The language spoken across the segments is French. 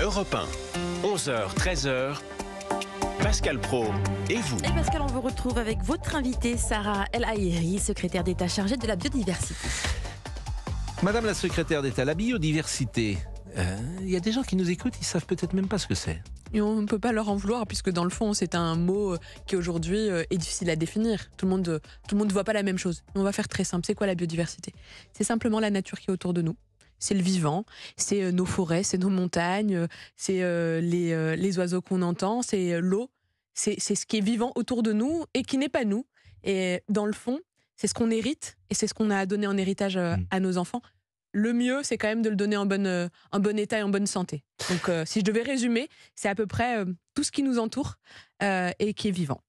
Europe 1, 11h, 13h. Pascal Pro et vous. Et Pascal, on vous retrouve avec votre invitée Sarah El Aïri, secrétaire d'État chargée de la biodiversité. Madame la secrétaire d'État, la biodiversité, euh, il y a des gens qui nous écoutent, ils savent peut-être même pas ce que c'est. Et on ne peut pas leur en vouloir, puisque dans le fond, c'est un mot euh, qui aujourd'hui euh, est difficile à définir. Tout le monde ne voit pas la même chose. On va faire très simple. C'est quoi la biodiversité C'est simplement la nature qui est autour de nous, c'est le vivant, c'est euh, nos forêts, c'est nos montagnes, euh, c'est euh, les, oiseaux qu'on entend, c'est l'eau, c'est ce qui est vivant autour de nous et qui n'est pas nous. Et dans le fond, c'est ce qu'on hérite et c'est ce qu'on a donné en héritage mmh. à nos enfants le mieux, c'est quand même de le donner en, bon euh, état et en bonne santé. Donc, euh, si je devais résumer, c'est à peu près euh, tout ce qui nous entoure et qui est vivant.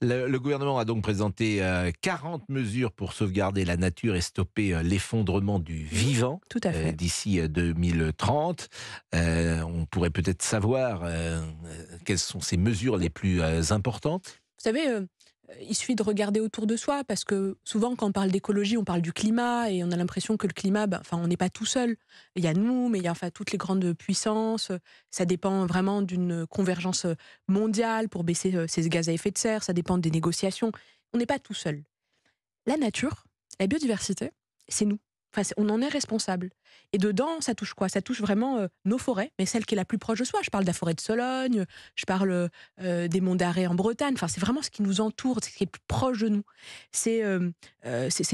Le, gouvernement a donc présenté 40 mesures pour sauvegarder la nature et stopper l'effondrement du vivant tout d'ici 2030. on pourrait peut-être savoir quelles sont ces mesures les plus importantes. Vous savez, il suffit de regarder autour de soi, parce que souvent, quand on parle d'écologie, on parle du climat, et on a l'impression que le climat, ben, enfin, on n'est pas tout seul. Il y a nous, mais il y a enfin, toutes les grandes puissances. Ça dépend vraiment d'une convergence mondiale pour baisser euh, ces gaz à effet de serre. Ça dépend des négociations. On n'est pas tout seul. La nature, la biodiversité, c'est nous on en est responsable. Et dedans, ça touche quoi Ça touche vraiment euh, nos forêts, mais celle qui est la plus proche de soi. Je parle de la forêt de Sologne, je parle euh, euh, des monts d'arrêt en Bretagne. Enfin, c'est vraiment ce qui nous entoure, ce qui est plus proche de nous. C'est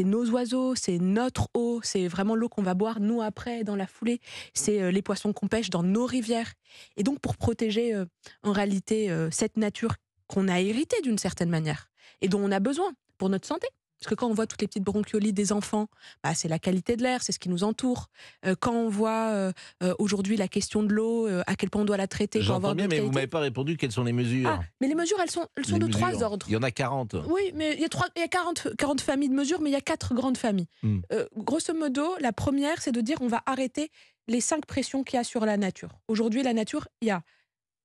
nos oiseaux, c'est notre eau, c'est vraiment l'eau qu'on va boire nous après dans la foulée. C'est les poissons qu'on pêche dans nos rivières. Et donc, pour protéger en réalité cette nature qu'on a héritée d'une certaine manière et dont on a besoin pour notre santé. Parce que quand on voit toutes les petites bronchiolies des enfants, bah, c'est la qualité de l'air, c'est ce qui nous entoure. Euh, quand on voit euh, euh, aujourd'hui la question de l'eau, à quel point on doit la traiter. J'entends bien, mais vous vous m'avez pas répondu quelles sont les mesures. Ah, mais les mesures, elles sont, sont de trois ordres. Il y en a 40. Oui, mais il y a, il y a 40, 40, familles de mesures, mais il y a quatre grandes familles. Hmm. grosso modo, la première, c'est de dire on va arrêter les cinq pressions qu'il y a sur la nature. Aujourd'hui, la nature, il y a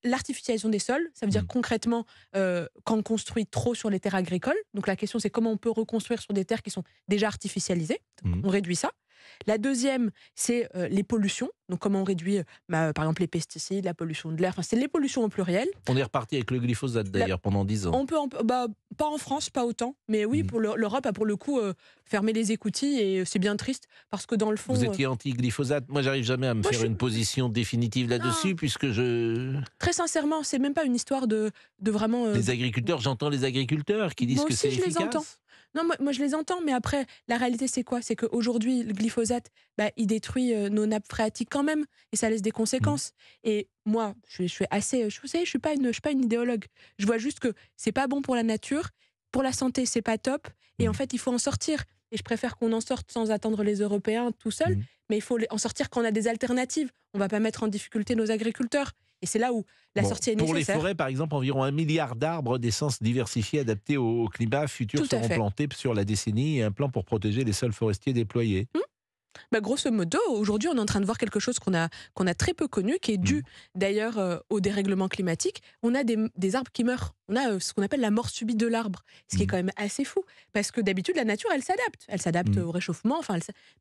l'artificialisation des sols, ça veut dire mm. concrètement euh, quand on construit trop sur les terres agricoles. Donc la question, c'est comment on peut reconstruire sur des terres qui sont déjà artificialisées. Mm. On réduit ça. La deuxième, c'est euh, les pollutions. Donc, comment on réduit, euh, bah, par exemple, les pesticides, la pollution de l'air. Enfin, c'est les pollutions au pluriel. On est reparti avec le glyphosate, d'ailleurs, pendant 10 ans. On peut, bah, pas en France, pas autant. Mais oui, mm. pour l'Europe a pour le coup euh, fermé les écoutilles et euh, c'est bien triste parce que dans le fond. Vous euh, étiez anti-glyphosate. Moi, j'arrive jamais à me faire une position définitive là-dessus puisque je. Très sincèrement, c'est même pas une histoire de, vraiment. Les agriculteurs, j'entends les agriculteurs qui disent que c'est efficace. les non, moi, je les entends, mais après, la réalité, c'est quoi C'est qu'aujourd'hui, le glyphosate, bah, il détruit nos nappes phréatiques quand même, et ça laisse des mmh. conséquences. Et moi, je, suis assez. Je, vous je suis pas une, suis pas une idéologue. Je vois juste que c'est pas bon pour la nature, pour la santé, c'est pas top, et en mmh. fait, il faut en sortir. Et je préfère qu'on en sorte sans attendre les Européens tout seuls, mmh. mais il faut en sortir quand on a des alternatives. On va pas mettre en difficulté nos agriculteurs. Et c'est là où la sortie est pour Pour les forêts, par exemple, environ un milliard d'arbres d'essence diversifiée adaptés au, climat futur seront plantés sur la décennie et un plan pour protéger les sols forestiers déployés. Hum. Bah, grosso modo, aujourd'hui, on est en train de voir quelque chose qu'on a, très peu connu, qui est dû mmh. d'ailleurs euh, au dérèglement climatique. On a des, arbres qui meurent. On a euh, ce qu'on appelle la mort subite de l'arbre, ce qui est mmh. quand même assez fou. Parce que d'habitude, la nature, elle s'adapte. Elle s'adapte mmh. au réchauffement.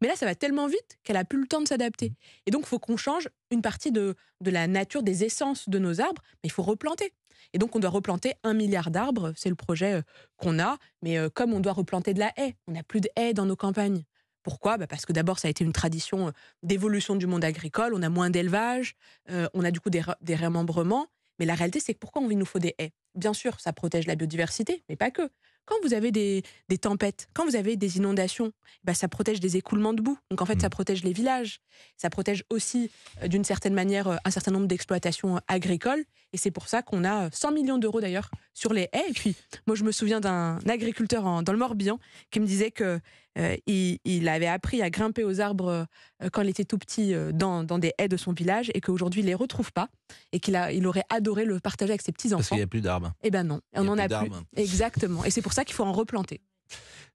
Mais là, ça va tellement vite qu'elle a plus le temps de s'adapter. Et donc, il faut qu'on change une partie de, de la nature, des essences de nos arbres, mais il faut replanter. Et donc, on doit replanter un milliard d'arbres. C'est le projet euh, qu'on a. Mais comme on doit replanter de la haie, on n'a plus de haie dans nos campagnes. Pourquoi bah, Parce que d'abord, ça a été une tradition euh, d'évolution du monde agricole. On a moins d'élevage, euh, on a du coup des, des remembrements. Mais la réalité, c'est que pourquoi il nous faut des haies Bien sûr, ça protège la biodiversité, mais pas que. Quand vous avez des, tempêtes, quand vous avez des inondations, bah, ça protège des écoulements de boue. Donc en fait, ça mmh. protège les villages. Ça protège aussi, euh, d'une certaine manière, un certain nombre d'exploitations agricoles. Et c'est pour ça qu'on a 100 millions d'euros d'ailleurs sur les haies. Et puis, moi, je me souviens d'un agriculteur dans le Morbihan qui me disait que euh, il, avait appris à grimper aux arbres euh, quand il était tout petit euh, dans, des haies de son village et qu'aujourd'hui il les retrouve pas et qu'il aurait adoré le partager avec ses petits enfants. Parce qu'il n'y a plus d'arbres. Eh ben non, on en a plus. Exactement. Et c'est pour ça qu'il faut en replanter.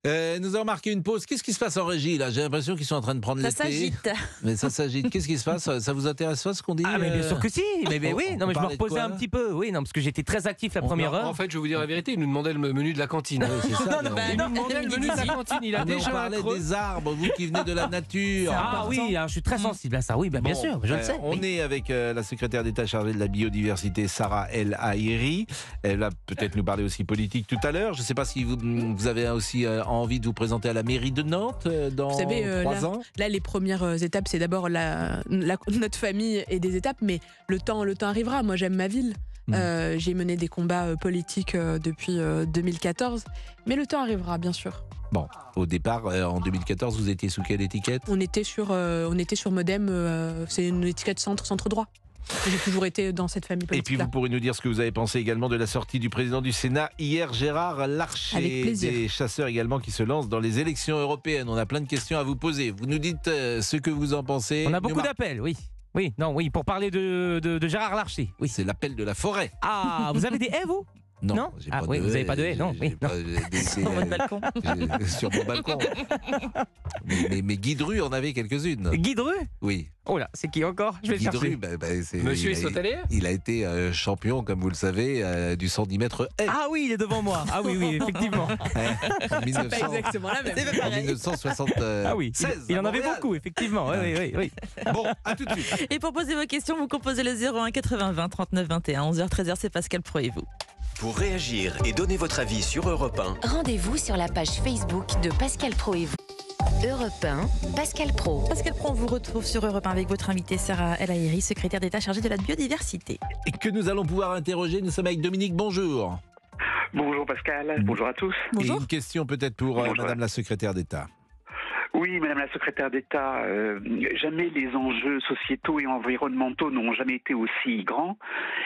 Euh, nous avons marqué une pause. Qu'est-ce qui se passe en régie là J'ai l'impression qu'ils sont en train de prendre ça Ça s'agite. Mais ça s'agite. Qu'est-ce qui se passe Ça vous intéresse pas ce qu'on dit Ah mais bien euh? sûr que si. Mais, oui. Non mais je me reposais un petit peu. Oui non parce que j'étais très actif la première heure. En fait je vais vous dire la vérité. Il nous demandait le menu de la cantine. Ah oui, c'est ça, non, il nous demandait le menu de la cantine. Il a déjà on parlait des arbres. Vous qui venez de la nature. Ah oui. je suis très sensible à ça. Oui ben, bien sûr. Je le euh, sais. On est avec la secrétaire d'État chargée de la biodiversité Sarah El Airi. Elle va peut-être nous parler aussi politique tout à l'heure. Je sais pas si vous avez aussi aussi euh, envie de vous présenter à la mairie de Nantes euh, dans euh, trois là, ans. Là, les premières étapes, c'est d'abord la, notre famille et des étapes, mais le temps, le temps arrivera. Moi, j'aime ma ville. Mm. j'ai mené des combats politiques depuis 2014, mais le temps arrivera, bien sûr. Bon, au départ, en 2014, vous étiez sous quelle étiquette On était sur, on était sur Modem, c'est une étiquette centre, centre droit. J'ai toujours été dans cette famille politique. Et puis, vous pourrez nous dire ce que vous avez pensé également de la sortie du président du Sénat hier, Gérard Larcher. Avec plaisir. Des chasseurs également qui se lancent dans les élections européennes. On a plein de questions à vous poser. Vous nous dites euh, ce que vous en pensez. On a beaucoup d'appels, oui. Oui, non, oui, pour parler de, Gérard Larcher. Oui. C'est l'appel de la forêt. Ah, vous avez des haies, eh, vous non, ah oui, vous n'avez pas de haie, non, oui, Sur votre balcon. Sur mon balcon. mais, Guy mais Guidru en avait quelques-unes. Guidru Oui. Oh là, c'est qui encore Je vais Guidru, le bah, bah Monsieur il, est il a été euh, champion, comme vous le savez, euh, du 110 mètres haie. Ah oui, il est devant moi. Ah oui, oui, effectivement. en 1900, pas exactement la même. En 1976. ah oui, il, il en avait beaucoup, effectivement. Oui, oui, oui, Bon, à tout de suite. Et pour poser vos questions, vous composez le 01 80 20 39 21 11h 13h, c'est Pascal Pro vous. Pour réagir et donner votre avis sur Europe 1, rendez-vous sur la page Facebook de Pascal Pro et vous. Europe 1, Pascal Pro. Pascal Pro, on vous retrouve sur Europe 1 avec votre invitée Sarah El secrétaire d'État chargée de la biodiversité. Et que nous allons pouvoir interroger, nous sommes avec Dominique, bonjour. Bonjour Pascal, bonjour à tous. Bonjour. une question peut-être pour euh, Madame la secrétaire d'État. Oui, Madame la Secrétaire d'État, euh, jamais les enjeux sociétaux et environnementaux n'ont jamais été aussi grands,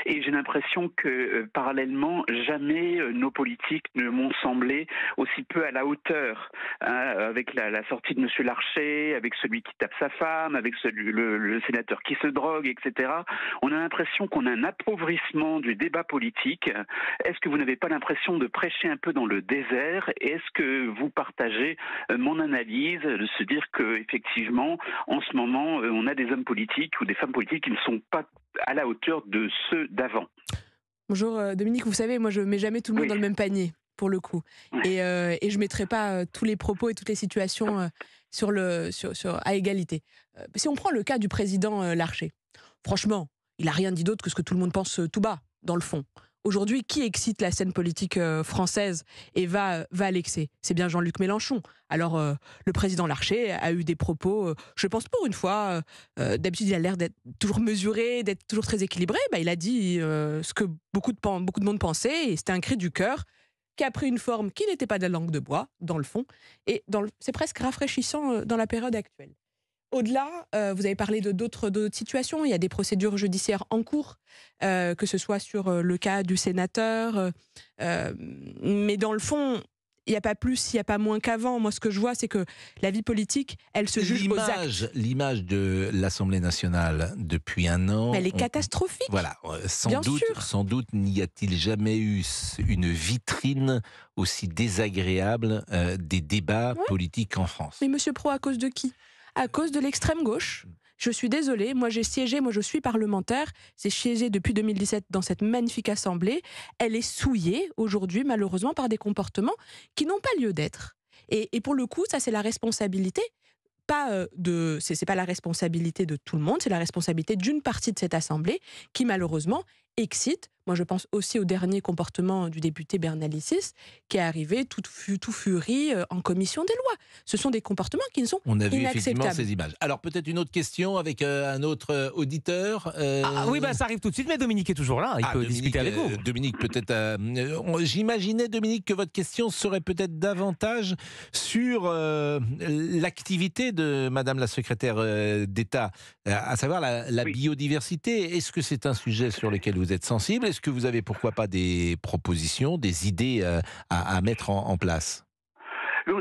et j'ai l'impression que euh, parallèlement, jamais euh, nos politiques ne m'ont semblé aussi peu à la hauteur, hein, avec la, sortie de Monsieur Larcher, avec celui qui tape sa femme, avec le, sénateur qui se drogue, etc. On a l'impression qu'on a un appauvrissement du débat politique. Est-ce que vous n'avez pas l'impression de prêcher un peu dans le désert est-ce que vous partagez mon analyse se dire que effectivement, en ce moment, euh, on a des hommes politiques ou des femmes politiques qui ne sont pas à la hauteur de ceux d'avant. Bonjour euh, Dominique, vous savez, moi je mets jamais tout le monde dans le même panier pour le coup, et, je euh, et, je mettrai pas tous les propos et toutes les situations sur le sur, à égalité. si on prend le cas du président Larcher, franchement, il a rien dit d'autre que ce que tout le monde pense tout bas dans le fond. Aujourd'hui, qui excite la scène politique euh, française et va, va à l'excès C'est bien Jean-Luc Mélenchon. Alors, euh, le président Larcher a eu des propos, euh, je pense pour une fois, d'habitude il a l'air d'être toujours mesuré, d'être toujours très équilibré. Bah, il a dit ce que beaucoup de, beaucoup de monde pensait, et c'était un cri du cœur qui a pris une forme qui n'était pas de la langue de bois, dans le fond, et c'est presque rafraîchissant dans la période actuelle. Au-delà, euh, vous avez parlé de d'autres situations. Il y a des procédures judiciaires en cours, euh, que ce soit sur euh, le cas du sénateur. mais dans le fond, il n'y a pas plus, il n'y a pas moins qu'avant. Moi, ce que je vois, c'est que la vie politique, elle se juge aux actes. L'image de l'Assemblée nationale depuis un an. Elle est catastrophique. voilà, sans doute, sans doute n'y a-t-il jamais eu une vitrine aussi désagréable des débats politiques en France. Mais Monsieur Pro, à cause de qui à cause de l'extrême gauche. Mm. Je suis désolée, moi j'ai siégé, moi je suis parlementaire, j'ai siégé depuis 2017 dans cette magnifique assemblée. Elle est souillée aujourd'hui, malheureusement, par des comportements qui n'ont pas lieu d'être. Et, pour le coup, ça c'est la responsabilité. Pas euh, de, c'est pas la responsabilité de tout le monde, c'est la responsabilité d'une partie de cette assemblée qui malheureusement excite. Moi, je pense aussi au dernier comportement du député Bernalicis, qui est arrivé tout, tout furie euh, en commission des lois. Ce sont des comportements qui ne sont On a vu effectivement ces images. Alors, peut-être une autre question avec euh, un autre euh, auditeur. Ah, oui, bah, ça arrive tout de suite, mais Dominique est toujours là. Il ah, peut discuter avec vous. Dominique, peut-être. J'imaginais, Dominique, que votre question serait peut-être davantage sur l'activité de Madame la secrétaire d'État, à savoir la, biodiversité. Est-ce que c'est un sujet sur lequel vous êtes sensible. Est-ce que vous avez pourquoi pas des propositions, des idées euh, à, mettre en, en place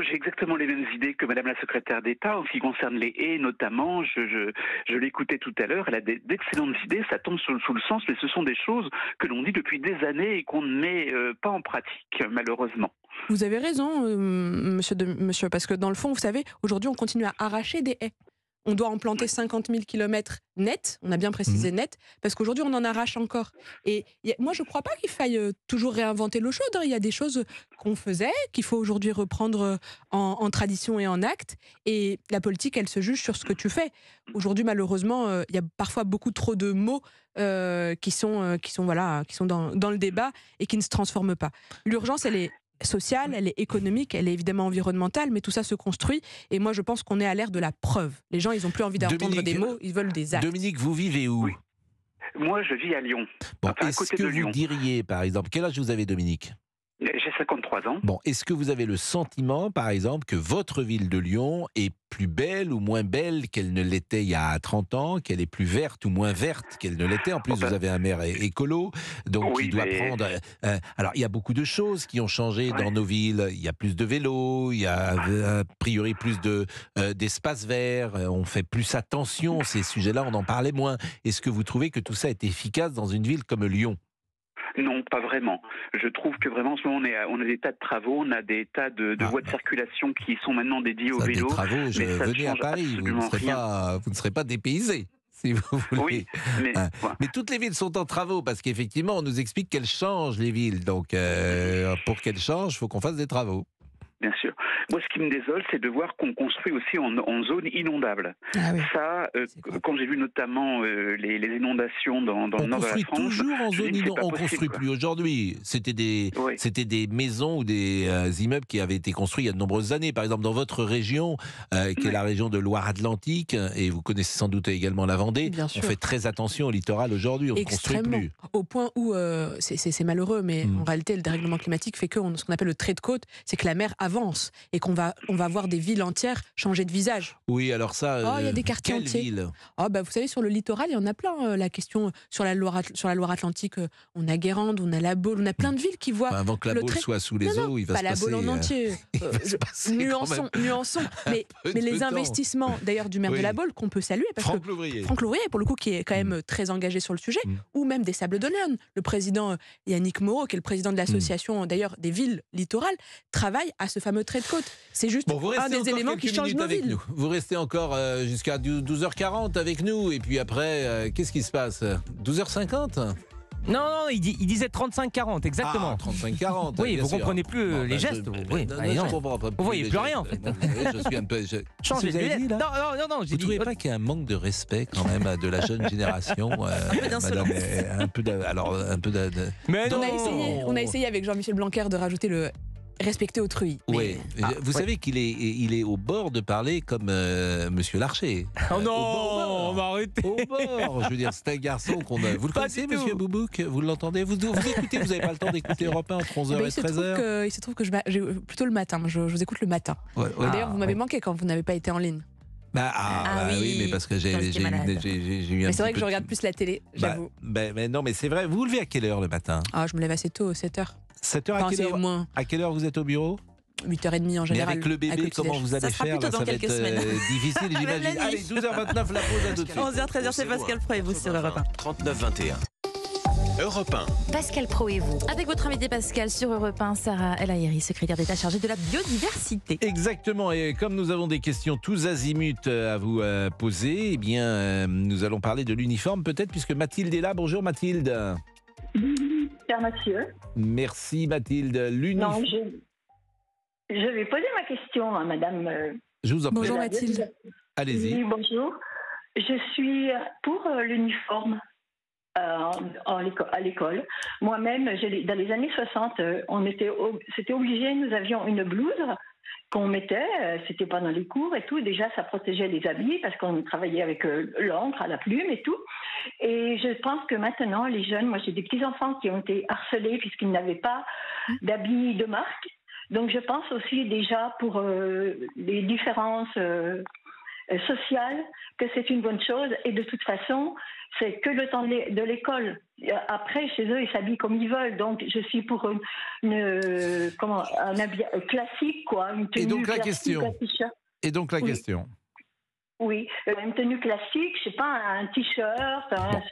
j'ai exactement les mêmes idées que Madame la secrétaire d'État en ce qui concerne les haies, notamment. Je, je, l'écoutais tout à l'heure. Elle a d'excellentes idées. Ça tombe sous, le sens, mais ce sont des choses que l'on dit depuis des années et qu'on ne met euh, pas en pratique, malheureusement. Vous avez raison, euh, monsieur, monsieur, parce que dans le fond, vous savez, aujourd'hui, on continue à arracher des haies on doit en planter 50 000 km net, on a bien précisé mhm. net, parce qu'aujourd'hui on en arrache encore. Et moi je ne crois pas qu'il faille euh, toujours réinventer l'eau chaude, hein. il y a des choses qu'on faisait, qu'il faut aujourd'hui reprendre euh, en, tradition et en acte, et la politique elle se juge sur ce que tu fais. Aujourd'hui malheureusement euh, il y a parfois beaucoup trop de mots qui sont, qui sont, voilà, qui sont dans, dans le débat et qui ne se transforment pas. L'urgence elle est sociale, elle est économique, elle est évidemment environnementale, mais tout ça se construit. Et moi, je pense qu'on est à l'ère de la preuve. Les gens, ils n'ont plus envie d'entendre des mots, ils veulent des actes. Dominique, vous vivez où Moi, je vis à Lyon. est-ce que vous diriez, par exemple, quel âge vous avez, Dominique j'ai 53 ans. Bon, est-ce que vous avez le sentiment, par exemple, que votre ville de Lyon est plus belle ou moins belle qu'elle ne l'était il y a 30 ans, qu'elle est plus verte ou moins verte qu'elle ne l'était En plus, oh, ben vous avez un maire écolo, donc il doit prendre... Euh, euh, alors, il y a beaucoup de choses qui ont changé dans nos villes. Il y a plus de vélos, il y a euh, a priori plus de d'espaces verts, on fait plus attention, ces sujets-là, on en parlait moins. Est-ce que vous trouvez que tout ça est efficace dans une ville comme Lyon non, pas vraiment. Je trouve que vraiment, on, est on a des tas de travaux, on a des tas de, ah. voies de circulation qui sont maintenant dédiées au vélo. Des travaux, je mais à Paris, vous ne, serez pas, vous dépaysé. Si vous voulez. Hein. mais, toutes les villes sont en travaux parce qu'effectivement, on nous explique qu'elles changent les villes. Donc, euh, pour qu'elles changent, il faut qu'on fasse des travaux. Bien sûr. Moi, ce qui me désole, c'est de voir qu'on construit aussi en, zone inondable. Ah Ça, euh, quand j'ai vu notamment euh, les, inondations dans, dans le nord de la France, toujours en zone inondable. On construit plus aujourd'hui. C'était des, c'était des maisons ou des euh, immeubles qui avaient été construits il y a de nombreuses années. Par exemple, dans votre région, qui est la région de Loire-Atlantique, et vous connaissez sans doute également la Vendée. on fait très attention au littoral aujourd'hui. On ne construit plus. Au point où c'est malheureux, mais hmm. en réalité, le dérèglement climatique fait que ce qu'on appelle le trait de côte, c'est que la mer a avance et qu'on va, on va voir des villes entières changer de visage. Oui, alors ça. Oh, il y a euh, des quartiers entiers. Oh, bah, vous savez, sur le littoral, il y en a plein. Euh, la question euh, sur la Loire, sur la Loire Atlantique, on a Guérande, on a La Baule, on a plein de villes qui voient. Bah, avant que La Baule soit sous les eaux, il va pas se la passer. Baule en entier. nuançons, nuançons. Mais, mais les investissements, d'ailleurs, du maire de La Baule qu'on peut saluer parce Franck que Louvrier. Franck Louvrier, pour le coup, qui est quand même mm. très engagé sur le sujet, mm. ou même des Sables d'Olonne. Le président Yannick Moreau, qui est le président de mm. l'association, d'ailleurs, des villes littorales, travaille à ce fameux trait de côte. C'est juste un des éléments qui change nos Vous restez encore euh, jusqu'à 12h40 avec nous. Et puis après, euh, qu'est-ce qui se passe 12h50 non, il, disait 35-40, exactement. Ah, 35-40. oui, vous ne comprenez plus euh, les ben, gestes. oui, ben, ah, vous voyez plus rien, en fait. je suis un peu. de vous ne trouvez pas qu'il y a un manque de respect, quand même, de la jeune génération un peu Alors, un peu de. on a essayé avec Jean-Michel Blanquer de rajouter le respecter autrui. Oui. Ah, vous savez qu'il est, il est au bord de parler comme euh, Monsieur Larcher. Oh non, on va arrêter. Au bord, je veux dire, c'est un garçon qu'on a. Vous le connaissez, Monsieur Boubouk Vous l'entendez vous, écoutez Vous n'avez pas le temps d'écouter Europe 1 entre 11h et 13h Il se trouve que je euh, plutôt le matin. Je, vous écoute le matin. D'ailleurs, vous ah, m'avez manqué quand vous n'avez pas été en ligne. Bah, ah, ah bah oui. mais parce que j'ai eu un. Mais c'est vrai que je regarde plus la télé, bah, j'avoue. Bah, mais non, mais c'est vrai. Vous vous levez à quelle heure le matin Ah, je me lève assez tôt, 7h. 7h enfin, à quelle heure moins. À quelle heure vous êtes au bureau 8h30 en général. Mais avec le bébé, comment vous allez ça faire sera plutôt dans quelques va euh, difficile, j'imagine. allez, 12h29, la pause à tout de suite. 11h, 13h, c'est Pascal Pro et vous sur le repas. 39-21. Europe Pascal Pro et vous. Avec votre invité Pascal sur Europe 1, Sarah El Aïri, secrétaire d'État chargée de la biodiversité. Exactement. Et comme nous avons des questions tous azimuts euh, à vous euh, poser, eh bien, euh, nous allons parler de l'uniforme peut-être, puisque Mathilde est là. Bonjour Mathilde. Père Mathieu. Merci Mathilde. L'uniforme. Je... je... vais poser ma question à Madame. Je vous en prie. Bonjour Mathilde. Allez-y. bonjour. Je suis pour l'uniforme. Euh, à l'école. Moi-même, dans les années 60, euh, on était, c'était obligé, nous avions une blouse qu'on mettait, euh, c'était pendant les cours et tout. Déjà, ça protégeait les habits parce qu'on travaillait avec l'encre à la plume et tout. Et je pense que maintenant, les jeunes, moi j'ai des petits-enfants qui ont été harcelés puisqu'ils n'avaient pas d'habits de marque. Donc je pense aussi déjà pour les différences sociales que c'est une bonne chose. Et de toute façon, c'est que le temps de l'école. Euh, après, chez eux, ils s'habillent comme ils veulent. Donc, je suis pour un habit classique, quoi. Une tenue Et donc la question. Et donc la question. Oui, une tenue classique, je sais pas, un t-shirt,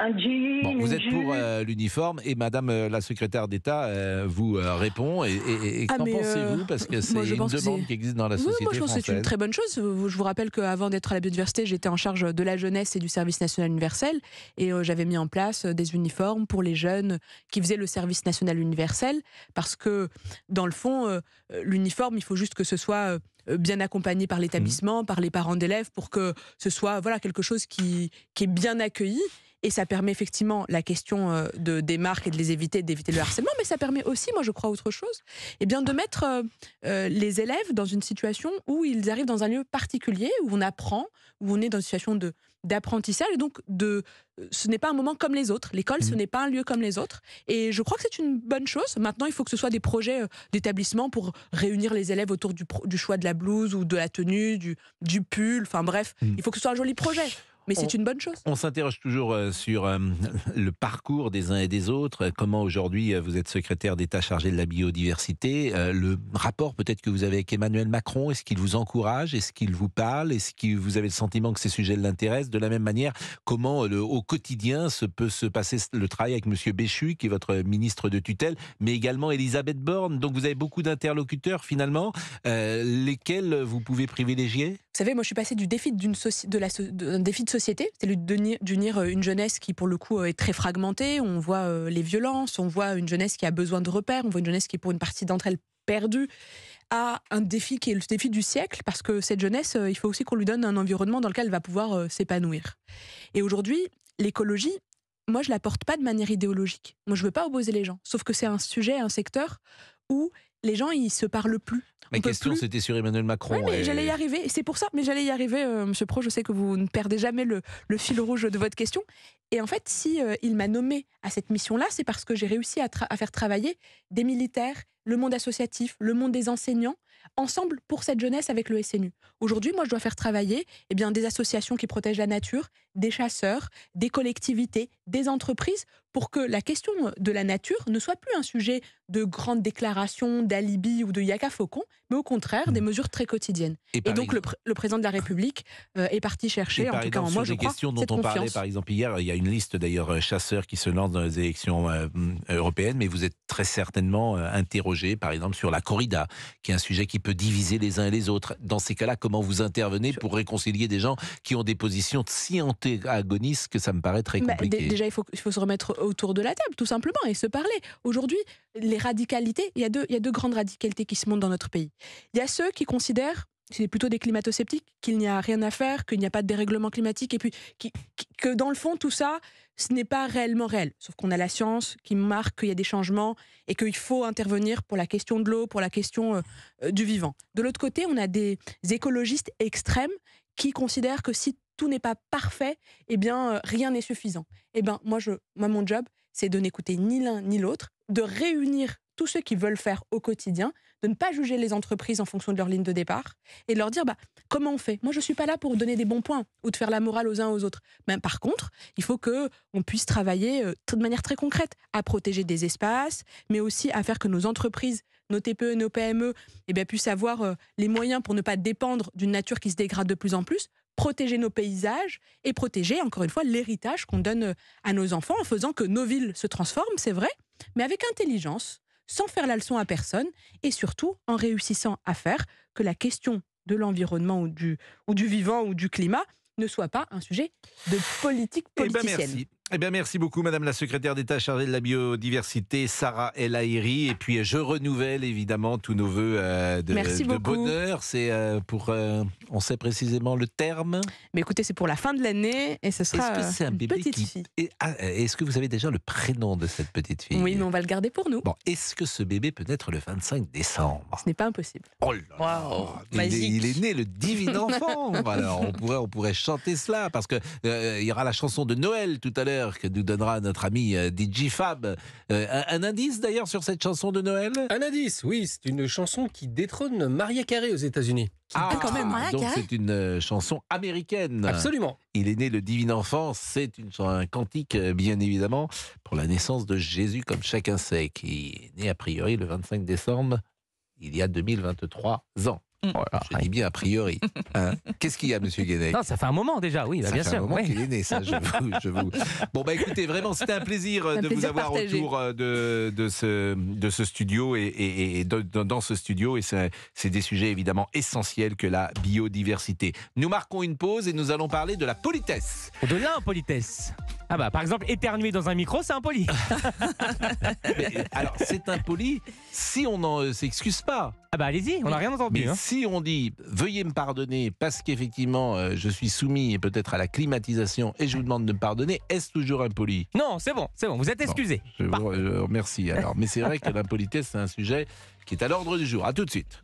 un, jean. vous êtes pour euh, l'uniforme et Madame euh, la secrétaire d'État euh, vous répond. Et, ah, qu'en pensez-vous Parce que c'est une demande qui existe dans la société oui, moi je pense que c'est une très bonne chose. Je vous rappelle qu'avant d'être à la biodiversité, j'étais en charge de la jeunesse et du service national universel. Et j'avais mis en place des uniformes pour les jeunes qui faisaient le service national universel. Parce que, dans le fond, l'uniforme, il faut juste que ce soit euh, bien accompagné par l'établissement, mmh. par les parents d'élèves, pour que ce soit voilà quelque chose qui est bien accueilli et ça permet effectivement la question euh, de, des marques et de les éviter, d'éviter le harcèlement, mais ça permet aussi, moi je crois, autre chose, et eh bien de mettre euh, euh, les élèves dans une situation où ils arrivent dans un lieu particulier, où on apprend, où on est dans une situation de, d'apprentissage. Et donc, de, ce n'est pas un moment comme les autres. L'école, ce mmh. n'est pas un lieu comme les autres. Et je crois que c'est une bonne chose. Maintenant, il faut que ce soit des projets d'établissement pour réunir les élèves autour du, choix de la blouse ou de la tenue, du, du pull. Enfin bref, mmh. il faut que ce soit un joli projet. Mais c'est une bonne chose. On s'interroge toujours euh, sur euh, le parcours des uns et des autres. Comment aujourd'hui euh, vous êtes secrétaire d'État chargé de la biodiversité Le rapport peut-être que vous avez avec Emmanuel Macron, est-ce qu'il vous encourage Est-ce qu'il vous parle Est-ce que vous avez le sentiment que ces sujets l'intéressent De la même manière, comment au quotidien se peut se passer le travail avec M. Béchu, qui est votre ministre de tutelle, mais également Elisabeth Borne. Donc vous avez beaucoup d'interlocuteurs finalement, lesquels vous pouvez privilégier vous savez, moi, je suis passée du défi d'une de la d'un défi de société, c'est d'unir euh, une jeunesse qui, pour le coup, euh, est très fragmentée. On voit euh, les violences, on voit une jeunesse qui a besoin de repères, on voit une jeunesse qui, est pour une partie d'entre elles, perdue à un défi qui est le défi du siècle, parce que cette jeunesse, il faut aussi qu'on lui donne un environnement dans lequel elle va pouvoir s'épanouir. Et aujourd'hui, l'écologie, moi, je la porte pas de manière idéologique. Moi, je veux pas opposer les gens. Sauf que c'est un sujet, un secteur où les gens, ils se parlent plus. Ma question, c'était sur Emmanuel Macron. Oui, mais j'allais y arriver. C'est pour ça, mais j'allais y arriver, euh, Monsieur Pro. Je sais que vous ne perdez jamais le, fil rouge de votre question. Et en fait, si euh, il m'a nommé à cette mission-là, c'est parce que j'ai réussi à, faire travailler des militaires, le monde associatif, le monde des enseignants, ensemble pour cette jeunesse avec le SNU. Aujourd'hui, moi, je dois faire travailler eh bien, des associations qui protègent la nature, des chasseurs, des collectivités, des entreprises, pour que la question de la nature ne soit plus un sujet de grandes déclarations, d'alibi ou de yaka faucon, mais au contraire des hmm. mesures très quotidiennes. Et, donc le, président de la République euh, est parti chercher, en tout cas en moi je crois, dont on parlait par exemple hier, il y a une liste d'ailleurs euh, chasseurs qui se lancent dans les élections euh, hmm, européennes, mais vous êtes très certainement interrogé par exemple sur la corrida, qui est un sujet qui peut diviser les uns et les autres. Dans ces cas-là, comment vous intervenez pour réconcilier des gens qui ont des positions si agonistes que ça me paraît très bah, compliqué. déjà, il faut, faut, se remettre autour de la table, tout simplement, et se parler. Aujourd'hui, les radicalités, il y, a deux, y deux grandes radicalités qui se montrent dans notre pays. Il y a ceux qui considèrent c'est plutôt des climato-sceptiques, qu'il n'y a rien à faire, qu'il n'y a pas de dérèglement climatique, et puis que dans le fond, tout ça, ce n'est pas réellement réel. Sauf qu'on a la science qui marque qu'il y a des changements et qu'il faut intervenir pour la question de l'eau, pour la question euh, euh, du vivant. De l'autre côté, on a des écologistes extrêmes qui considèrent que si tout n'est pas parfait, et eh bien, euh, rien n'est suffisant. Et eh bien, moi, je, mon job, c'est de n'écouter ni l'un ni l'autre, de réunir tous ceux qui veulent faire au quotidien, de ne pas juger les entreprises en fonction de leur ligne de départ et de leur dire bah, comment on fait. Moi, je ne suis pas là pour donner des bons points ou de faire la morale aux uns aux autres. Mais par contre, il faut que on puisse travailler euh, de manière très concrète à protéger des espaces, mais aussi à faire que nos entreprises, nos TPE, nos PME, eh bien, puissent avoir euh, les moyens pour ne pas dépendre d'une nature qui se dégrade de plus en plus protéger nos paysages et protéger, encore une fois, l'héritage qu'on donne euh, à nos enfants en faisant que nos villes se transforment, c'est vrai, mais avec intelligence, sans faire la leçon à personne et surtout en réussissant à faire que la question de l'environnement ou du, ou du vivant ou du climat ne soit pas un sujet de politique eh ben, politicienne. Eh bien, merci beaucoup, Madame la Secrétaire d'État chargée de la biodiversité, Sarah El Aïri. Et puis, euh, je renouvelle évidemment tous nos voeux euh, de, bonheur. C'est euh, pour, on sait précisément le terme. Mais écoutez, c'est pour la fin de l'année et ce sera est un bébé petite fille. Ah, est-ce que vous avez déjà le prénom de cette petite fille Oui, mais on va le garder pour nous. Bon, est-ce que ce bébé peut naître le 25 décembre Ce n'est pas impossible. Oh il, est, né le divin enfant. Alors, on pourrait, on pourrait chanter cela parce que il y aura la chanson de Noël tout à l'heure que nous donnera notre ami euh, DJ Fab. Euh, un, indice d'ailleurs sur cette chanson de Noël Un indice, oui, c'est une chanson qui détrône Maria Carey aux États-Unis. Ah, quand même. Donc c'est une euh, chanson américaine. Absolument. Il est né le divin enfant. C'est une, un cantique, bien évidemment, pour la naissance de Jésus, comme chacun sait, qui est né a priori le 25 décembre, il y a 2023 ans. Mm. Voilà, bien a priori. Hein. Qu'est-ce qu'il y a, Monsieur Guénec ça fait un moment déjà, oui, bah, bien sûr. Ça fait un moment qu'il est né, ça, je vous, Bon, bah écoutez, vraiment, c'était un plaisir euh, de vous avoir autour euh, de, ce, studio et, dans ce studio. Et c'est des sujets évidemment essentiels que la biodiversité. Nous marquons une pause et nous allons parler de la politesse. De l'impolitesse. Ah bah, par exemple, éternuer dans un micro, c'est impoli. alors, c'est impoli si on n'en euh, s'excuse pas. Ah bah, allez-y, on n'a rien entendu. Hein si on dit veuillez me pardonner parce qu'effectivement euh, je suis soumis peut-être à la climatisation et je vous demande de me pardonner, est-ce toujours impoli Non, c'est bon, c'est bon, vous êtes excusé. je vous remercie alors. Mais c'est vrai que l'impolitesse, c'est un sujet qui est à l'ordre du jour. À tout de suite.